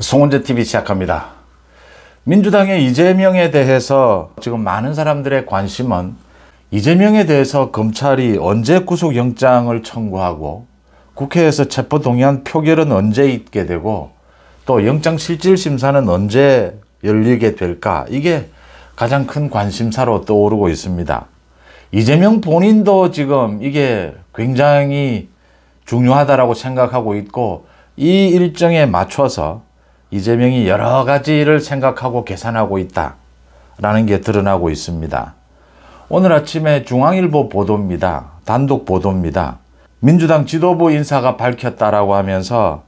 송은재 TV 시작합니다. 민주당의 이재명에 대해서 지금 많은 사람들의 관심은 이재명에 대해서 검찰이 언제 구속영장을 청구하고 국회에서 체포동의안 표결은 언제 있게 되고 또 영장실질심사는 언제 열리게 될까 이게 가장 큰 관심사로 떠오르고 있습니다. 이재명 본인도 지금 이게 굉장히 중요하다라 생각하고 있고 이 일정에 맞춰서 이재명이 여러 가지를 생각하고 계산하고 있다라는 게 드러나고 있습니다. 오늘 아침에 중앙일보 보도입니다. 단독 보도입니다. 민주당 지도부 인사가 밝혔다라고 하면서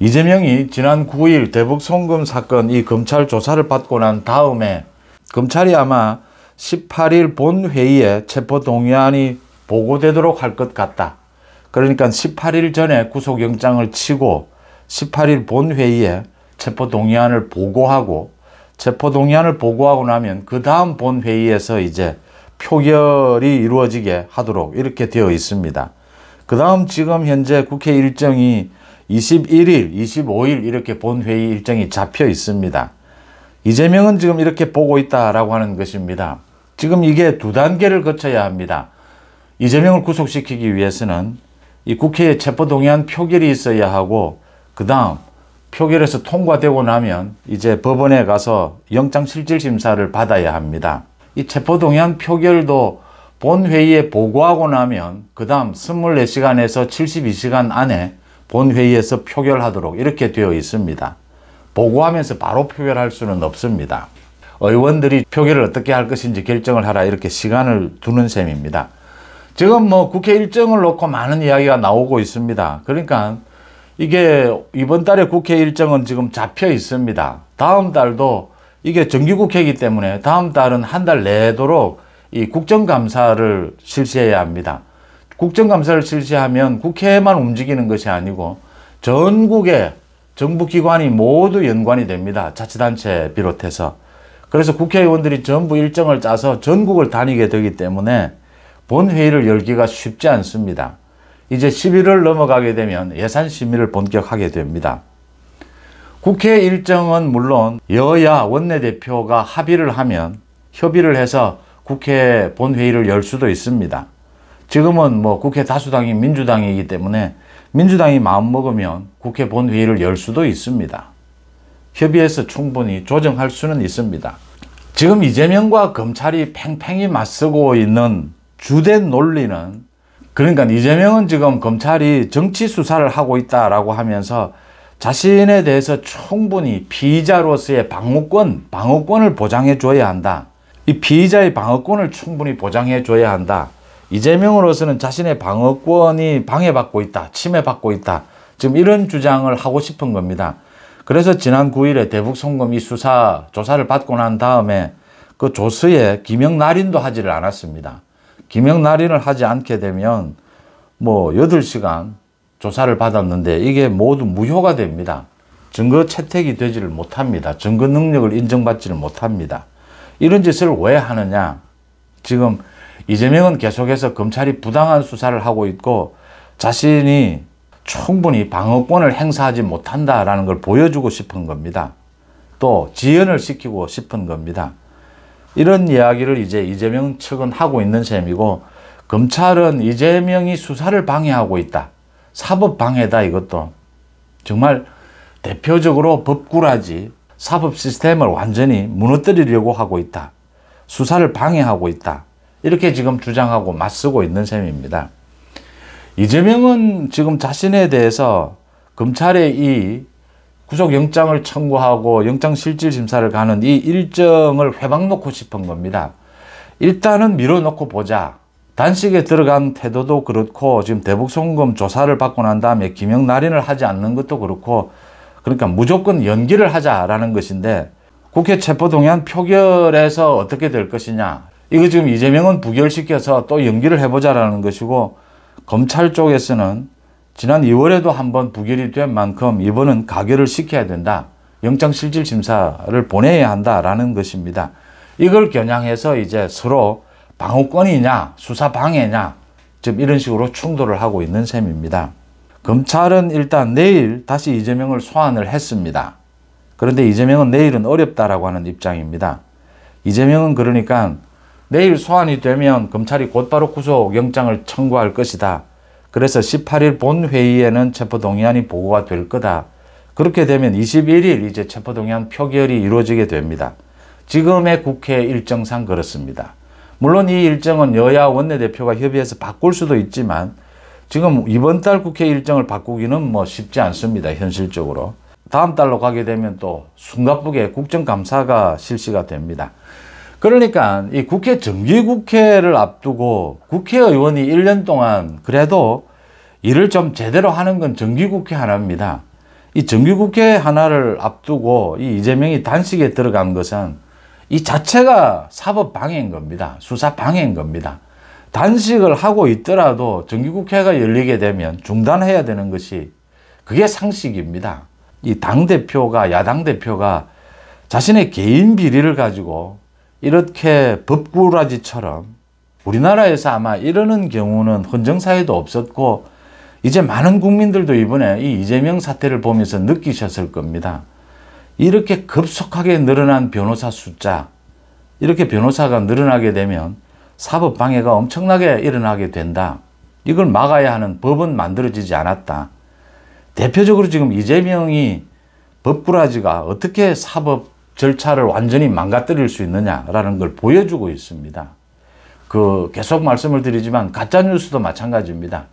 이재명이 지난 9일 대북 송금 사건 이 검찰 조사를 받고 난 다음에 검찰이 아마 18일 본회의에 체포동의안이 보고되도록 할 것 같다. 그러니까 18일 전에 구속영장을 치고 18일 본회의에 체포동의안을 보고하고 체포동의안을 보고하고 나면 그 다음 본회의에서 이제 표결이 이루어지게 하도록 이렇게 되어 있습니다. 그 다음 지금 현재 국회 일정이 21일, 25일 이렇게 본회의 일정이 잡혀 있습니다. 이재명은 지금 이렇게 보고 있다라고 하는 것입니다. 지금 이게 두 단계를 거쳐야 합니다. 이재명을 구속시키기 위해서는 이 국회에 체포동의안 표결이 있어야 하고 그 다음 표결에서 통과되고 나면 이제 법원에 가서 영장실질심사를 받아야 합니다. 이 체포동의안 표결도 본회의에 보고하고 나면 그 다음 24시간에서 72시간 안에 본회의에서 표결하도록 이렇게 되어 있습니다. 보고하면서 바로 표결할 수는 없습니다. 의원들이 표결을 어떻게 할 것인지 결정을 하라 이렇게 시간을 두는 셈입니다. 지금 뭐 국회 일정을 놓고 많은 이야기가 나오고 있습니다. 그러니까 이게 이번 달에 국회 일정은 지금 잡혀 있습니다. 다음 달도 이게 정기국회이기 때문에 다음 달은 한 달 내도록 이 국정감사를 실시해야 합니다. 국정감사를 실시하면 국회만 움직이는 것이 아니고 전국의 정부기관이 모두 연관이 됩니다. 자치단체 비롯해서. 그래서 국회의원들이 전부 일정을 짜서 전국을 다니게 되기 때문에 본회의를 열기가 쉽지 않습니다. 이제 11월 넘어가게 되면 예산 심의를 본격하게 됩니다. 국회 일정은 물론 여야 원내대표가 합의를 하면 협의를 해서 국회 본회의를 열 수도 있습니다. 지금은 뭐 국회 다수당이 민주당이기 때문에 민주당이 마음먹으면 국회 본회의를 열 수도 있습니다. 협의해서 충분히 조정할 수는 있습니다. 지금 이재명과 검찰이 팽팽히 맞서고 있는 주된 논리는 그러니까 이재명은 지금 검찰이 정치 수사를 하고 있다라고 하면서 자신에 대해서 충분히 피의자로서의 방어권, 방어권을 보장해 줘야 한다. 이 피의자의 방어권을 충분히 보장해 줘야 한다. 이재명으로서는 자신의 방어권이 방해받고 있다. 침해받고 있다. 지금 이런 주장을 하고 싶은 겁니다. 그래서 지난 9일에 대북 송금 이 수사 조사를 받고 난 다음에 그 조서에 기명 날인도 하지를 않았습니다. 기명날인을 하지 않게 되면 뭐 8시간 조사를 받았는데 이게 모두 무효가 됩니다. 증거 채택이 되지를 못합니다. 증거 능력을 인정받지를 못합니다. 이런 짓을 왜 하느냐? 지금 이재명은 계속해서 검찰이 부당한 수사를 하고 있고 자신이 충분히 방어권을 행사하지 못한다라는 걸 보여주고 싶은 겁니다. 또 지연을 시키고 싶은 겁니다. 이런 이야기를 이제 이재명 측은 하고 있는 셈이고 검찰은 이재명이 수사를 방해하고 있다. 사법 방해다 이것도. 정말 대표적으로 법구라지 사법 시스템을 완전히 무너뜨리려고 하고 있다. 수사를 방해하고 있다. 이렇게 지금 주장하고 맞서고 있는 셈입니다. 이재명은 지금 자신에 대해서 검찰의 이 구속영장을 청구하고 영장실질심사를 가는 이 일정을 회방 놓고 싶은 겁니다. 일단은 밀어놓고 보자. 단식에 들어간 태도도 그렇고 지금 대북송금 조사를 받고 난 다음에 김영날인을 하지 않는 것도 그렇고 그러니까 무조건 연기를 하자라는 것인데 국회 체포동의안 표결에서 어떻게 될 것이냐 이거 지금 이재명은 부결시켜서 또 연기를 해보자라는 것이고 검찰 쪽에서는 지난 2월에도 한 번 부결이 된 만큼 이번은 가결을 시켜야 된다. 영장실질심사를 보내야 한다라는 것입니다. 이걸 겨냥해서 이제 서로 방어권이냐 수사 방해냐 즉 이런 식으로 충돌을 하고 있는 셈입니다. 검찰은 일단 내일 다시 이재명을 소환을 했습니다. 그런데 이재명은 내일은 어렵다라고 하는 입장입니다. 이재명은 그러니까 내일 소환이 되면 검찰이 곧바로 구속영장을 청구할 것이다. 그래서 18일 본회의에는 체포동의안이 보고가 될 거다. 그렇게 되면 21일 이제 체포동의안 표결이 이루어지게 됩니다. 지금의 국회 일정상 그렇습니다. 물론 이 일정은 여야 원내대표가 협의해서 바꿀 수도 있지만 지금 이번 달 국회 일정을 바꾸기는 뭐 쉽지 않습니다. 현실적으로. 다음 달로 가게 되면 또 숨가쁘게 국정감사가 실시가 됩니다. 그러니까 이 국회 정기국회를 앞두고 국회의원이 1년 동안 그래도 일을 좀 제대로 하는 건 정기국회 하나입니다. 이 정기국회 하나를 앞두고 이 이재명이 단식에 들어간 것은 이 자체가 사법 방해인 겁니다. 수사 방해인 겁니다. 단식을 하고 있더라도 정기국회가 열리게 되면 중단해야 되는 것이 그게 상식입니다. 이 당대표가 야당 대표가 자신의 개인 비리를 가지고 이렇게 법꾸라지처럼 우리나라에서 아마 이러는 경우는 헌정사회도 없었고 이제 많은 국민들도 이번에 이 이재명 사태를 보면서 느끼셨을 겁니다. 이렇게 급속하게 늘어난 변호사 숫자 이렇게 변호사가 늘어나게 되면 사법 방해가 엄청나게 일어나게 된다. 이걸 막아야 하는 법은 만들어지지 않았다. 대표적으로 지금 이재명이 법꾸라지가 어떻게 사법 절차를 완전히 망가뜨릴 수 있느냐라는 걸 보여주고 있습니다. 그 계속 말씀을 드리지만 가짜 뉴스도 마찬가지입니다.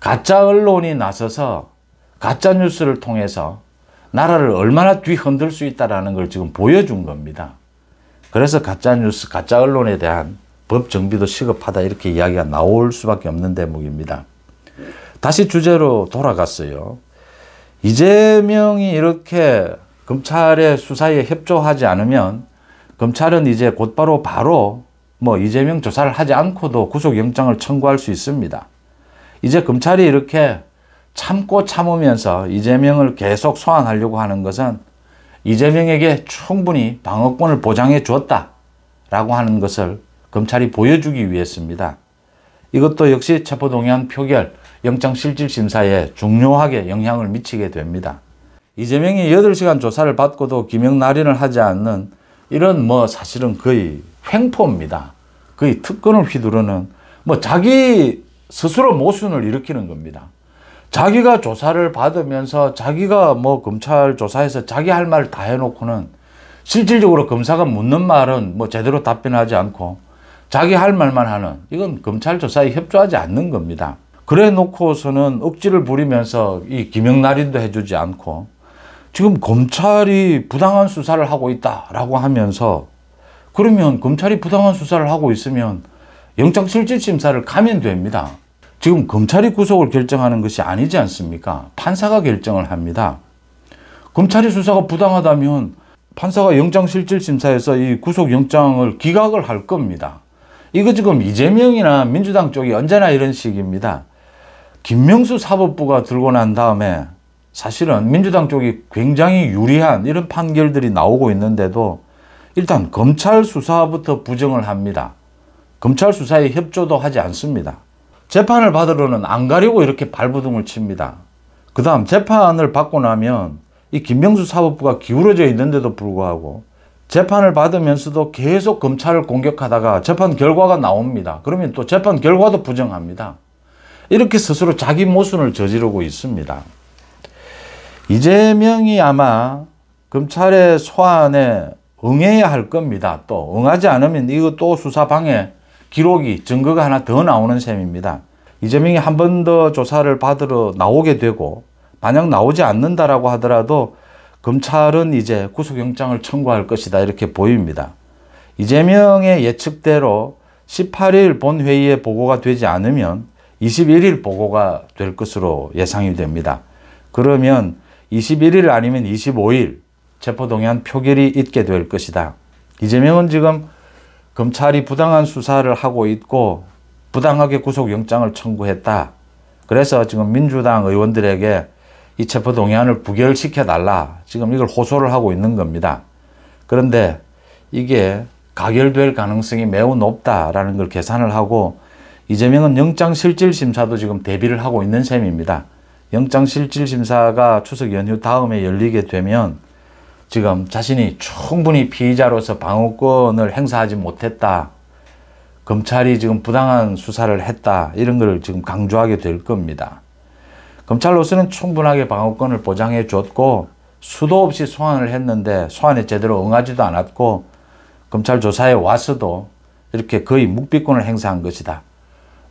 가짜 언론이 나서서 가짜 뉴스를 통해서 나라를 얼마나 뒤흔들 수있다는걸 지금 보여준 겁니다. 그래서 가짜 뉴스, 가짜 언론에 대한 법 정비도 시급하다 이렇게 이야기가 나올 수밖에 없는 대목입니다. 다시 주제로 돌아갔어요. 이재명이 이렇게 검찰의 수사에 협조하지 않으면 검찰은 이제 곧바로 바로 뭐 이재명 조사를 하지 않고도 구속영장을 청구할 수 있습니다. 이제 검찰이 이렇게 참고 참으면서 이재명을 계속 소환하려고 하는 것은 이재명에게 충분히 방어권을 보장해 주었다라고 하는 것을 검찰이 보여주기 위해서입니다. 이것도 역시 체포동의안 표결, 영장실질심사에 중요하게 영향을 미치게 됩니다. 이재명이 8시간 조사를 받고도 기명날인을 하지 않는 이런 뭐 사실은 거의 횡포입니다. 거의 특권을 휘두르는 뭐 자기 스스로 모순을 일으키는 겁니다. 자기가 조사를 받으면서 자기가 뭐 검찰 조사에서 자기 할 말 다 해놓고는 실질적으로 검사가 묻는 말은 뭐 제대로 답변하지 않고 자기 할 말만 하는 이건 검찰 조사에 협조하지 않는 겁니다. 그래 놓고서는 억지를 부리면서 이 기명 날인도 해주지 않고 지금 검찰이 부당한 수사를 하고 있다라고 하면서 그러면 검찰이 부당한 수사를 하고 있으면 영장실질심사를 가면 됩니다. 지금 검찰이 구속을 결정하는 것이 아니지 않습니까? 판사가 결정을 합니다. 검찰이 수사가 부당하다면 판사가 영장실질심사에서 이 구속영장을 기각을 할 겁니다. 이거 지금 이재명이나 민주당 쪽이 언제나 이런 식입니다. 김명수 사법부가 들고 난 다음에 사실은 민주당 쪽이 굉장히 유리한 이런 판결들이 나오고 있는데도 일단 검찰 수사부터 부정을 합니다. 검찰 수사에 협조도 하지 않습니다. 재판을 받으러는 안가리고 이렇게 발버둥을 칩니다. 그 다음 재판을 받고 나면 이 김명수 사법부가 기울어져 있는데도 불구하고 재판을 받으면서도 계속 검찰을 공격하다가 재판 결과가 나옵니다. 그러면 또 재판 결과도 부정합니다. 이렇게 스스로 자기 모순을 저지르고 있습니다. 이재명이 아마 검찰의 소환에 응해야 할 겁니다. 또 응하지 않으면 이거 또 수사 방해 기록이 증거가 하나 더 나오는 셈입니다. 이재명이 한 번 더 조사를 받으러 나오게 되고 만약 나오지 않는다라고 하더라도 검찰은 이제 구속영장을 청구할 것이다 이렇게 보입니다. 이재명의 예측대로 18일 본회의에 보고가 되지 않으면 21일 보고가 될 것으로 예상이 됩니다. 그러면 21일 아니면 25일 체포동의안 표결이 있게 될 것이다. 이재명은 지금 검찰이 부당한 수사를 하고 있고 부당하게 구속영장을 청구했다. 그래서 지금 민주당 의원들에게 이 체포동의안을 부결시켜달라. 지금 이걸 호소를 하고 있는 겁니다. 그런데 이게 가결될 가능성이 매우 높다라는 걸 계산을 하고 이재명은 영장실질심사도 지금 대비를 하고 있는 셈입니다. 영장실질심사가 추석 연휴 다음에 열리게 되면 지금 자신이 충분히 피의자로서 방어권을 행사하지 못했다. 검찰이 지금 부당한 수사를 했다. 이런 걸 지금 강조하게 될 겁니다. 검찰로서는 충분하게 방어권을 보장해 줬고 수도 없이 소환을 했는데 소환에 제대로 응하지도 않았고 검찰 조사에 왔어도 이렇게 거의 묵비권을 행사한 것이다.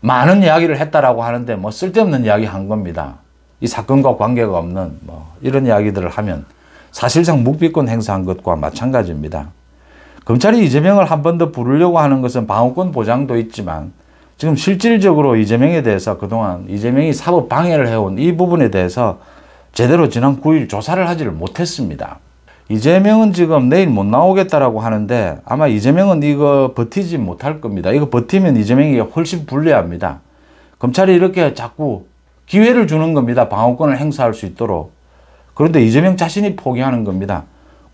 많은 이야기를 했다라고 하는데 뭐 쓸데없는 이야기 한 겁니다. 이 사건과 관계가 없는 뭐 이런 이야기들을 하면 사실상 묵비권 행사한 것과 마찬가지입니다. 검찰이 이재명을 한 번 더 부르려고 하는 것은 방어권 보장도 있지만 지금 실질적으로 이재명에 대해서 그동안 이재명이 사법 방해를 해온 이 부분에 대해서 제대로 지난 9일 조사를 하지를 못했습니다. 이재명은 지금 내일 못 나오겠다라고 하는데 아마 이재명은 이거 버티지 못할 겁니다. 이거 버티면 이재명이 훨씬 불리합니다. 검찰이 이렇게 자꾸 기회를 주는 겁니다. 방어권을 행사할 수 있도록. 그런데 이재명 자신이 포기하는 겁니다.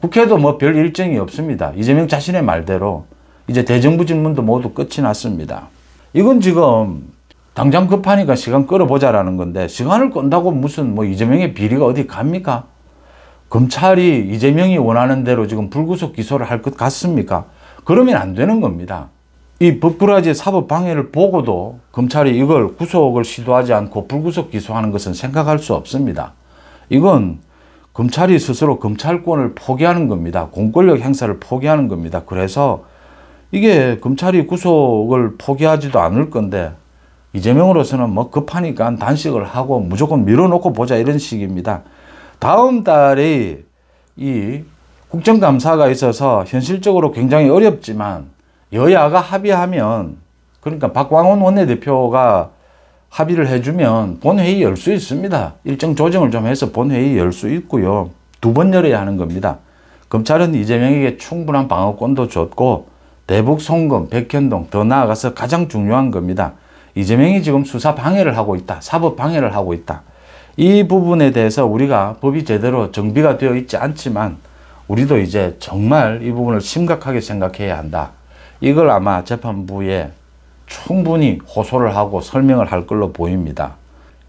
국회도 뭐 별 일정이 없습니다. 이재명 자신의 말대로 이제 대정부 질문도 모두 끝이 났습니다. 이건 지금 당장 급하니까 시간 끌어보자라는 건데 시간을 끈다고 무슨 뭐 이재명의 비리가 어디 갑니까? 검찰이 이재명이 원하는 대로 지금 불구속 기소를 할 것 같습니까? 그러면 안 되는 겁니다. 이 법불화제 사법 방해를 보고도 검찰이 이걸 구속을 시도하지 않고 불구속 기소하는 것은 생각할 수 없습니다. 이건 검찰이 스스로 검찰권을 포기하는 겁니다. 공권력 행사를 포기하는 겁니다. 그래서 이게 검찰이 구속을 포기하지도 않을 건데 이재명으로서는 뭐 급하니까 단식을 하고 무조건 밀어놓고 보자 이런 식입니다. 다음 달에 이 국정감사가 있어서 현실적으로 굉장히 어렵지만 여야가 합의하면 그러니까 박광훈 원내대표가 합의를 해주면 본회의 열 수 있습니다. 일정 조정을 좀 해서 본회의 열 수 있고요. 두 번 열어야 하는 겁니다. 검찰은 이재명에게 충분한 방어권도 줬고 대북 송금, 백현동 더 나아가서 가장 중요한 겁니다. 이재명이 지금 수사 방해를 하고 있다. 사법 방해를 하고 있다. 이 부분에 대해서 우리가 법이 제대로 정비가 되어 있지 않지만 우리도 이제 정말 이 부분을 심각하게 생각해야 한다. 이걸 아마 재판부에 충분히 호소를 하고 설명을 할 걸로 보입니다.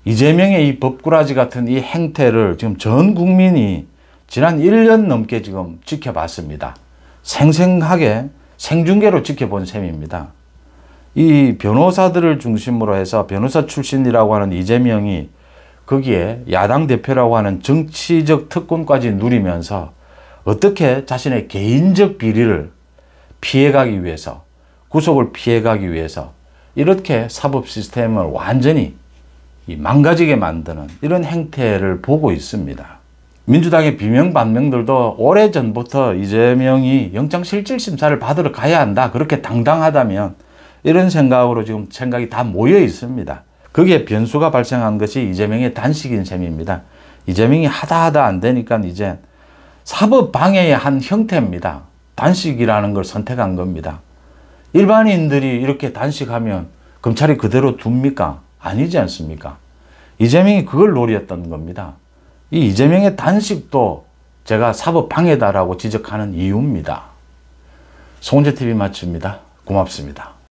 이재명의 이 법꾸라지 같은 이 행태를 지금 전 국민이 지난 1년 넘게 지금 지켜봤습니다. 생생하게 생중계로 지켜본 셈입니다. 이 변호사들을 중심으로 해서 변호사 출신이라고 하는 이재명이 거기에 야당 대표라고 하는 정치적 특권까지 누리면서 어떻게 자신의 개인적 비리를 피해가기 위해서 구속을 피해가기 위해서 이렇게 사법 시스템을 완전히 망가지게 만드는 이런 행태를 보고 있습니다. 민주당의 비명 반명들도 오래전부터 이재명이 영장실질심사를 받으러 가야 한다 그렇게 당당하다면 이런 생각으로 지금 생각이 다 모여 있습니다. 그게 변수가 발생한 것이 이재명의 단식인 셈입니다. 이재명이 하다 하다 안 되니까 이제 사법 방해의 한 형태입니다. 단식이라는 걸 선택한 겁니다. 일반인들이 이렇게 단식하면 검찰이 그대로 둡니까? 아니지 않습니까? 이재명이 그걸 노렸던 겁니다. 이 이재명의 단식도 제가 사법 방해다라고 지적하는 이유입니다. 송재TV 마칩니다. 고맙습니다.